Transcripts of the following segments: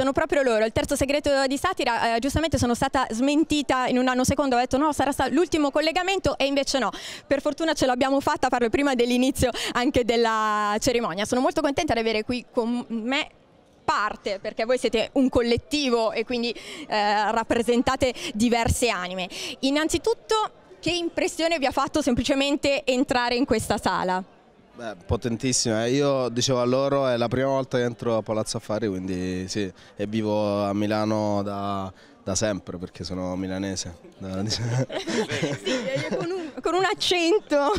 sono proprio loro. Il terzo segreto di satira, eh, giustamente sono stata smentita in un anno secondo, ho detto no, sarà stato l'ultimo collegamento e invece no. Per fortuna ce l'abbiamo fatta parlo prima dell'inizio anche della cerimonia. Sono molto contenta di avere qui con me parte, perché voi siete un collettivo e quindi eh, rappresentate diverse anime. Innanzitutto, che impressione vi ha fatto semplicemente entrare in questa sala? Beh, potentissima, eh, io dicevo a loro è la prima volta che entro a Palazzo Affari quindi sì, e vivo a Milano da, da sempre perché sono milanese. sì, con, un, con un, accento,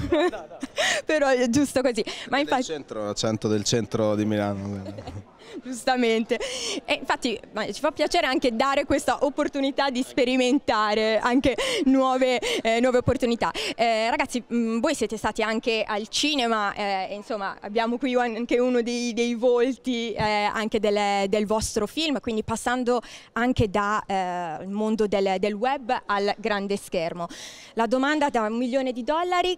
però è giusto così. Ma infatti... del centro, accento del centro di Milano. giustamente. E infatti ci fa piacere anche dare questa opportunità di sperimentare anche nuove, eh, nuove opportunità. Eh, ragazzi, mh, mm, voi siete stati anche al cinema, eh, insomma abbiamo qui anche uno dei, dei volti eh, anche del, del, vostro film, quindi passando anche dal eh, mondo del, del web al grande schermo. La domanda da un milione di dollari,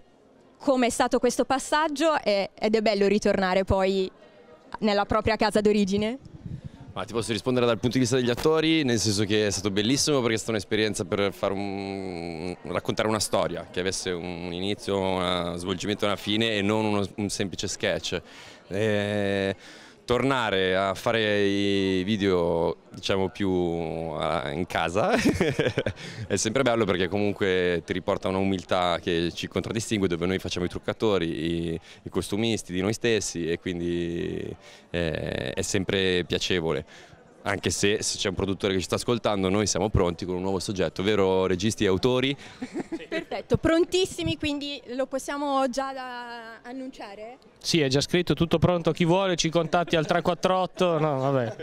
come è stato questo passaggio ed è bello ritornare poi nella propria casa d'origine? Ma ti posso rispondere dal punto di vista degli attori, nel senso che è stato bellissimo perché è stata un'esperienza per un, raccontare una storia, che avesse un inizio, un svolgimento e una fine e non uno, un semplice sketch. E eh, tornare a fare i video diciamo più in casa è sempre bello perché comunque ti riporta una umiltà che ci contraddistingue dove noi facciamo i truccatori, i, i costumisti di noi stessi e quindi eh, è sempre piacevole anche se se c'è un produttore che ci sta ascoltando noi siamo pronti con un nuovo soggetto, vero registi e autori? Perfetto, prontissimi quindi lo possiamo già eh, annunciare? Sì, è già scritto, tutto pronto, chi vuole ci contatti al 348, no vabbè.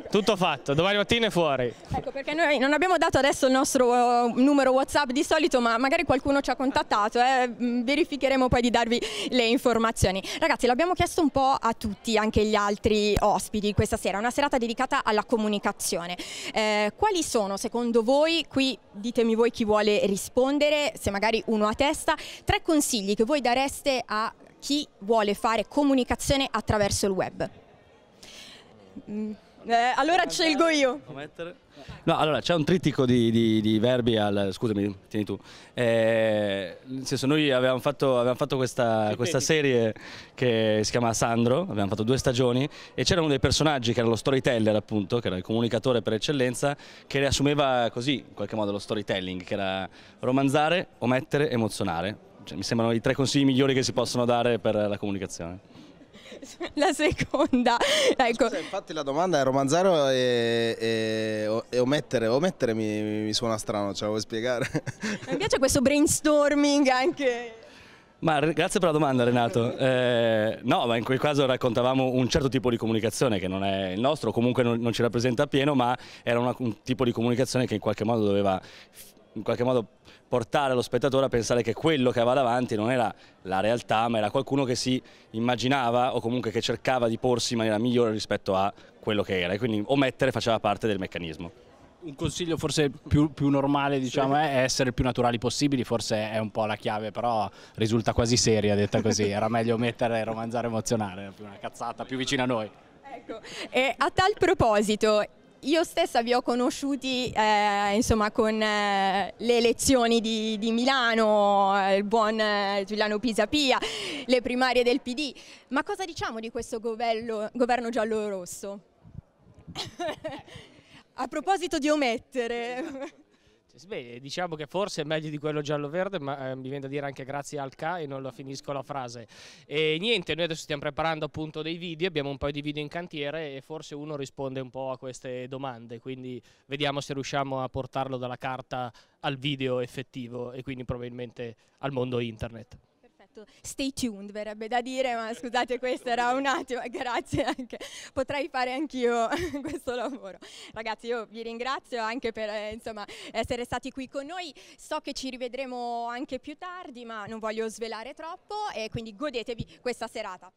Tutto fatto, domani mattina è fuori. Ecco, perché noi non abbiamo dato adesso il nostro uh, numero WhatsApp di solito, ma magari qualcuno ci ha contattato, eh? Mm, verificheremo poi di darvi le informazioni. Ragazzi, l'abbiamo chiesto un po' a tutti, anche gli altri ospiti questa sera, una serata dedicata alla comunicazione. Eh, quali sono, secondo voi, qui ditemi voi chi vuole rispondere, se magari uno a testa, tre consigli che voi dareste a chi vuole fare comunicazione attraverso il web? Mm. Eh, allora scelgo io. No, allora c'è un trittico di, di, di, verbi al... scusami, tieni tu. Eh, nel senso noi avevamo fatto, avevamo fatto questa, questa, serie che si chiama Sandro, abbiamo fatto due stagioni e c'era uno dei personaggi che era lo storyteller appunto, che era il comunicatore per eccellenza, che riassumeva così in qualche modo lo storytelling, che era romanzare, omettere, emozionare. Cioè, mi sembrano i tre consigli migliori che si possono dare per la comunicazione. La seconda. Ecco. Scusa, infatti la domanda è romanzaro e, e, e omettere, omettere mi, mi, suona strano, ce la vuoi spiegare? Mi piace questo brainstorming anche. Ma grazie per la domanda Renato. Eh, no, ma in quel caso raccontavamo un certo tipo di comunicazione che non è il nostro, comunque non, non ci rappresenta appieno, ma era una, un tipo di comunicazione che in qualche modo doveva in qualche modo portare lo spettatore a pensare che quello che aveva davanti non era la realtà, ma era qualcuno che si immaginava o comunque che cercava di porsi in maniera migliore rispetto a quello che era e quindi omettere faceva parte del meccanismo. Un consiglio forse più, più normale diciamo, sì. è essere più naturali possibili, forse è un po' la chiave, però risulta quasi seria detta così, era meglio omettere e romanzare emozionale, una cazzata più vicina a noi. Ecco. E a tal proposito, io stessa vi ho conosciuti eh, insomma, con eh, le elezioni di, di Milano, eh, il buon eh, Giuliano Pisapia, le primarie del PD, ma cosa diciamo di questo governo, governo giallo-rosso? A proposito di omettere... Cioè, beh, diciamo che forse è meglio di quello giallo-verde, ma eh, mi viene da dire anche grazie al K e non la finisco la frase. E niente, noi adesso stiamo preparando appunto dei video, abbiamo un paio di video in cantiere e forse uno risponde un po' a queste domande, quindi vediamo se riusciamo a portarlo dalla carta al video effettivo e quindi probabilmente al mondo internet esatto, stay tuned verrebbe da dire, ma scusate questo era un attimo, grazie anche, potrei fare anch'io questo lavoro. Ragazzi io vi ringrazio anche per eh, insomma, essere stati qui con noi, so che ci rivedremo anche più tardi ma non voglio svelare troppo e quindi godetevi questa serata.